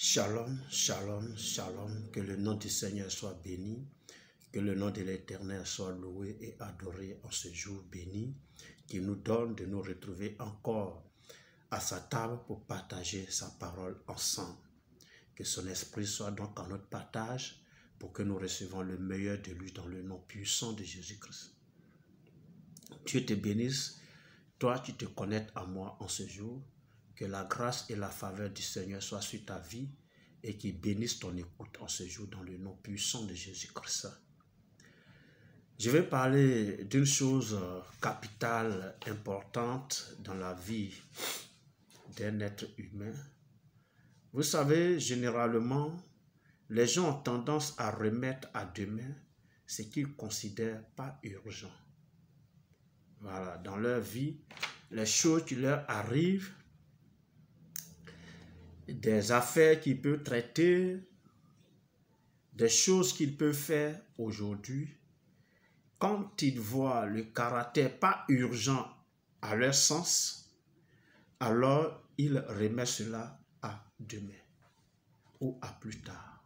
Shalom, shalom, shalom, que le nom du Seigneur soit béni, que le nom de l'Éternel soit loué et adoré en ce jour béni, qui nous donne de nous retrouver encore à sa table pour partager sa parole ensemble. Que son esprit soit donc en notre partage pour que nous recevions le meilleur de lui dans le nom puissant de Jésus-Christ. Dieu te bénisse, toi tu te connais à moi en ce jour que la grâce et la faveur du Seigneur soient sur ta vie et qui bénisse ton écoute en ce jour dans le nom puissant de Jésus-Christ. Je vais parler d'une chose euh, capitale, importante dans la vie d'un être humain. Vous savez, généralement, les gens ont tendance à remettre à demain ce qu'ils considèrent pas urgent. Voilà, dans leur vie, les choses qui leur arrivent, des affaires qu'il peut traiter, des choses qu'il peut faire aujourd'hui, quand il voient le caractère pas urgent à leur sens, alors il remet cela à demain ou à plus tard.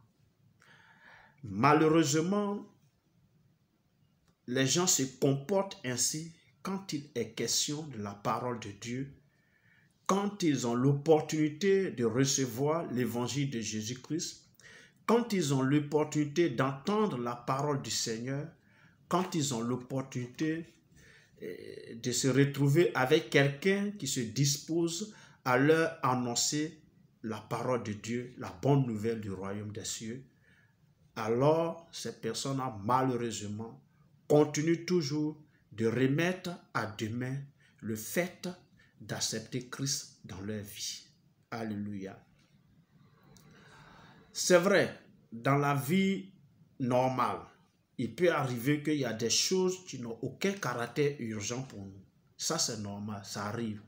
Malheureusement, les gens se comportent ainsi quand il est question de la parole de Dieu quand ils ont l'opportunité de recevoir l'évangile de Jésus-Christ, quand ils ont l'opportunité d'entendre la parole du Seigneur, quand ils ont l'opportunité eh, de se retrouver avec quelqu'un qui se dispose à leur annoncer la parole de Dieu, la bonne nouvelle du royaume des cieux, alors ces personnes-là, malheureusement, continuent toujours de remettre à demain le fait d'accepter Christ dans leur vie. Alléluia. C'est vrai, dans la vie normale, il peut arriver qu'il y a des choses qui n'ont aucun caractère urgent pour nous. Ça, c'est normal, ça arrive.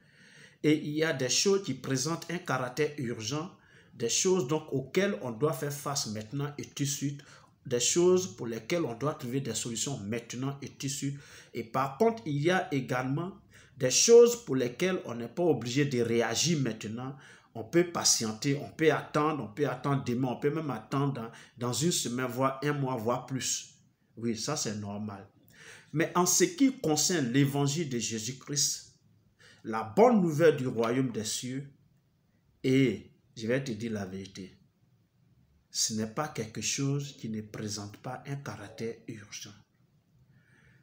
Et il y a des choses qui présentent un caractère urgent, des choses donc auxquelles on doit faire face maintenant et tout de suite, des choses pour lesquelles on doit trouver des solutions maintenant et tout de suite. Et par contre, il y a également des choses pour lesquelles on n'est pas obligé de réagir maintenant. On peut patienter, on peut attendre, on peut attendre demain, on peut même attendre dans, dans une semaine, voire un mois, voire plus. Oui, ça c'est normal. Mais en ce qui concerne l'évangile de Jésus-Christ, la bonne nouvelle du royaume des cieux, et je vais te dire la vérité, ce n'est pas quelque chose qui ne présente pas un caractère urgent.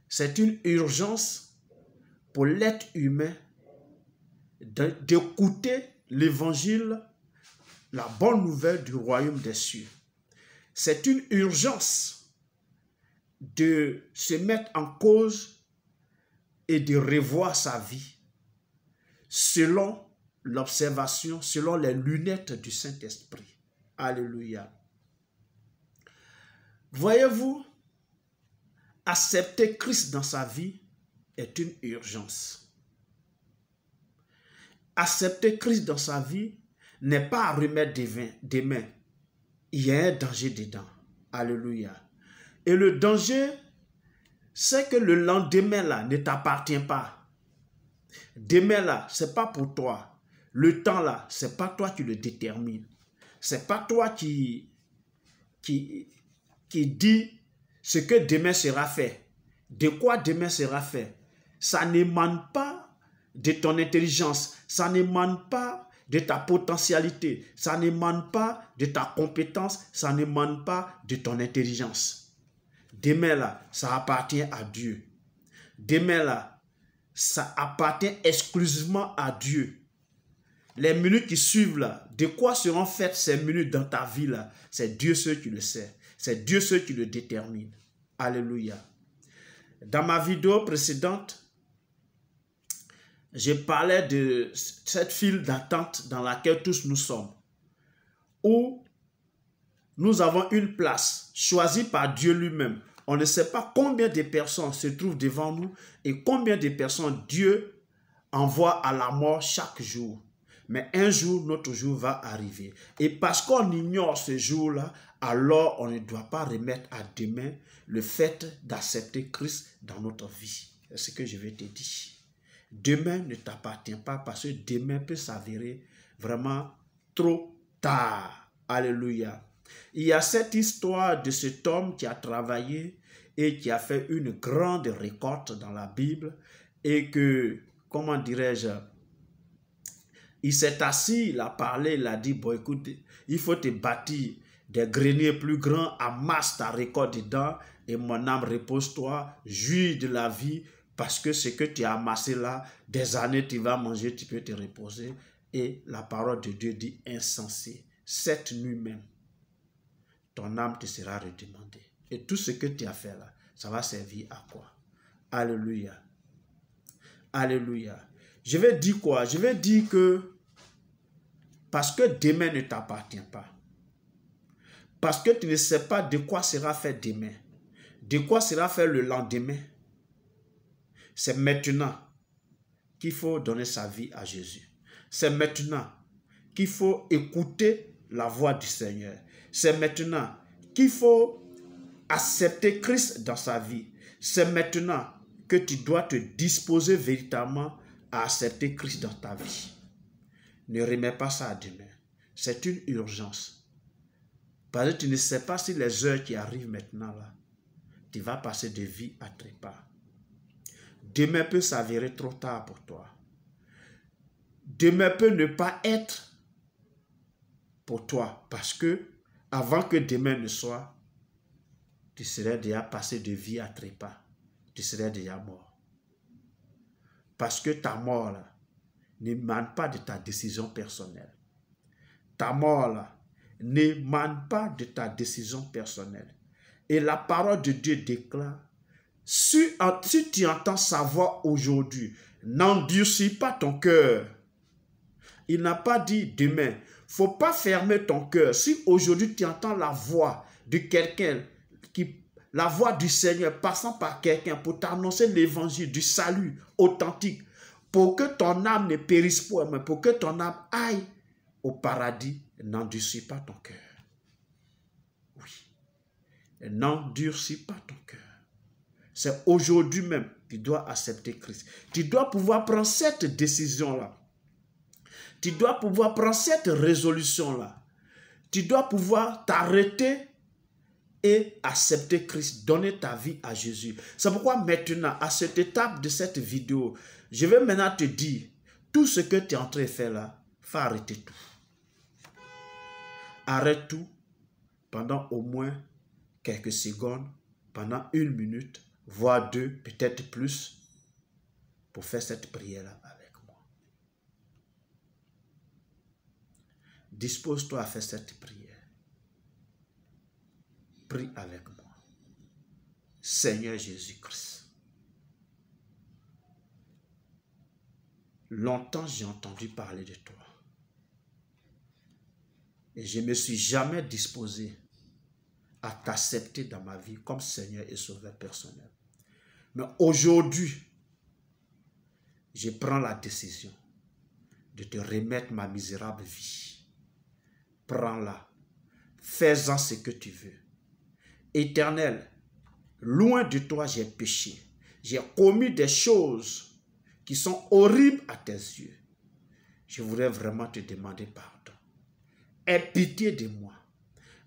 C'est une urgence pour l'être humain d'écouter l'évangile, la bonne nouvelle du royaume des cieux. C'est une urgence de se mettre en cause et de revoir sa vie selon l'observation, selon les lunettes du Saint-Esprit. Alléluia. Voyez-vous, accepter Christ dans sa vie, une urgence. Accepter Christ dans sa vie n'est pas à remettre des Il y a un danger dedans. Alléluia. Et le danger, c'est que le lendemain là ne t'appartient pas. Demain là, c'est pas pour toi. Le temps là, c'est pas toi qui le détermine. C'est pas toi qui qui qui dit ce que demain sera fait. De quoi demain sera fait ça n'émane pas de ton intelligence, ça n'émane pas de ta potentialité, ça n'émane pas de ta compétence, ça n'émane pas de ton intelligence. Demain là, ça appartient à Dieu. Demain là, ça appartient exclusivement à Dieu. Les minutes qui suivent là, de quoi seront faites ces minutes dans ta vie là C'est Dieu seul qui le sait. C'est Dieu seul qui le détermine. Alléluia. Dans ma vidéo précédente, je parlais de cette file d'attente dans laquelle tous nous sommes, où nous avons une place choisie par Dieu lui-même. On ne sait pas combien de personnes se trouvent devant nous et combien de personnes Dieu envoie à la mort chaque jour. Mais un jour, notre jour va arriver. Et parce qu'on ignore ce jour-là, alors on ne doit pas remettre à demain le fait d'accepter Christ dans notre vie. C'est ce que je vais te dire. Demain ne t'appartient pas parce que demain peut s'avérer vraiment trop tard. Alléluia. Il y a cette histoire de cet homme qui a travaillé et qui a fait une grande récolte dans la Bible et que, comment dirais-je, il s'est assis, il a parlé, il a dit, bon écoute, il faut te bâtir des greniers plus grands, amasse ta récolte dedans et mon âme repose-toi, jouis de la vie parce que ce que tu as amassé là, des années, tu vas manger, tu peux te reposer. Et la parole de Dieu dit insensé. Cette nuit même, ton âme te sera redemandée. Et tout ce que tu as fait là, ça va servir à quoi Alléluia. Alléluia. Je vais dire quoi Je vais dire que parce que demain ne t'appartient pas, parce que tu ne sais pas de quoi sera fait demain, de quoi sera fait le lendemain, c'est maintenant qu'il faut donner sa vie à Jésus. C'est maintenant qu'il faut écouter la voix du Seigneur. C'est maintenant qu'il faut accepter Christ dans sa vie. C'est maintenant que tu dois te disposer véritablement à accepter Christ dans ta vie. Ne remets pas ça à demain. C'est une urgence. Parce que tu ne sais pas si les heures qui arrivent maintenant là, tu vas passer de vie à trépas demain peut s'avérer trop tard pour toi. Demain peut ne pas être pour toi parce que avant que demain ne soit, tu serais déjà passé de vie à trépas. Tu serais déjà mort. Parce que ta mort là, n'émane pas de ta décision personnelle. Ta mort là, n'émane pas de ta décision personnelle. Et la parole de Dieu déclare si, tu entends sa voix aujourd'hui, n'endurcis pas ton cœur. Il n'a pas dit demain. Faut pas fermer ton cœur. Si aujourd'hui tu entends la voix de quelqu'un qui la voix du Seigneur passant par quelqu'un pour t'annoncer l'évangile du salut authentique, pour que ton âme ne périsse pas, mais pour que ton âme aille au paradis, n'endurcis pas ton cœur. Oui, n'endurcis pas ton cœur. C'est aujourd'hui même tu dois accepter Christ. Tu dois pouvoir prendre cette décision-là. Tu dois pouvoir prendre cette résolution-là. Tu dois pouvoir t'arrêter et accepter Christ, donner ta vie à Jésus. C'est pourquoi maintenant, à cette étape de cette vidéo, je vais maintenant te dire, tout ce que tu es en train de faire là, fais arrêter tout. Arrête tout pendant au moins quelques secondes, pendant une minute, Voix deux, peut-être plus, pour faire cette prière-là avec moi. Dispose-toi à faire cette prière. Prie avec moi. Seigneur Jésus-Christ, longtemps j'ai entendu parler de toi. Et je ne me suis jamais disposé à t'accepter dans ma vie comme Seigneur et Sauveur personnel. Mais aujourd'hui, je prends la décision de te remettre ma misérable vie. Prends-la. Fais-en ce que tu veux. Éternel, loin de toi j'ai péché. J'ai commis des choses qui sont horribles à tes yeux. Je voudrais vraiment te demander pardon. Aie pitié de moi.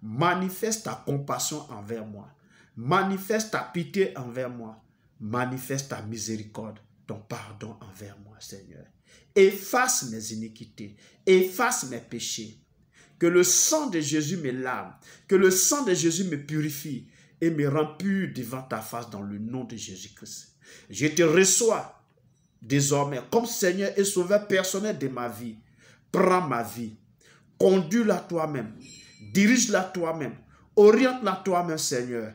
Manifeste ta compassion envers moi. Manifeste ta pitié envers moi manifeste ta miséricorde, ton pardon envers moi, Seigneur. Efface mes iniquités, efface mes péchés. Que le sang de Jésus me lave, que le sang de Jésus me purifie et me rend pur devant ta face dans le nom de Jésus-Christ. Je te reçois désormais comme Seigneur et Sauveur personnel de ma vie. Prends ma vie, conduis-la toi-même, dirige-la toi-même, oriente-la toi-même, Seigneur,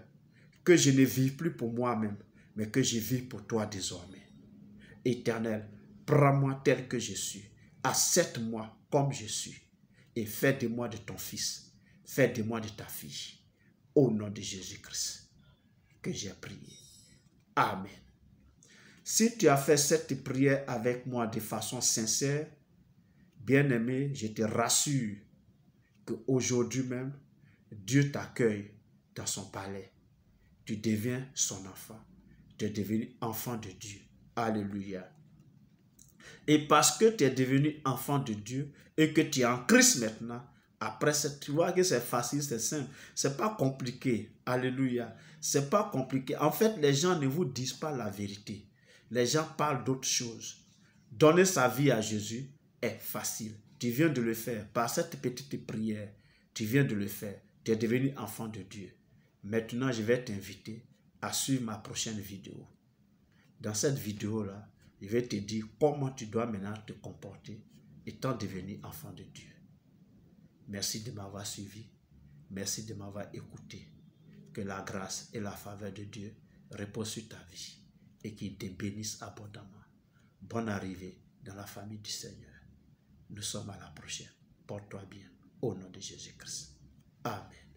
que je ne vive plus pour moi-même, mais que je vis pour toi désormais. Éternel, prends-moi tel que je suis, accepte-moi comme je suis, et fais de moi de ton fils, fais de moi de ta fille. Au nom de Jésus-Christ, que j'ai prié. Amen. Si tu as fait cette prière avec moi de façon sincère, bien-aimé, je te rassure qu'aujourd'hui même, Dieu t'accueille dans son palais. Tu deviens son enfant tu es devenu enfant de Dieu. Alléluia. Et parce que tu es devenu enfant de Dieu et que tu es en Christ maintenant, après, tu vois que c'est facile, c'est simple. C'est pas compliqué. Alléluia. C'est pas compliqué. En fait, les gens ne vous disent pas la vérité. Les gens parlent d'autres choses. Donner sa vie à Jésus est facile. Tu viens de le faire par cette petite prière. Tu viens de le faire. Tu es devenu enfant de Dieu. Maintenant, je vais t'inviter à suivre ma prochaine vidéo. Dans cette vidéo-là, je vais te dire comment tu dois maintenant te comporter étant devenu enfant de Dieu. Merci de m'avoir suivi. Merci de m'avoir écouté. Que la grâce et la faveur de Dieu reposent sur ta vie et qu'il te bénisse abondamment. Bonne arrivée dans la famille du Seigneur. Nous sommes à la prochaine. Porte-toi bien au nom de Jésus-Christ. Amen.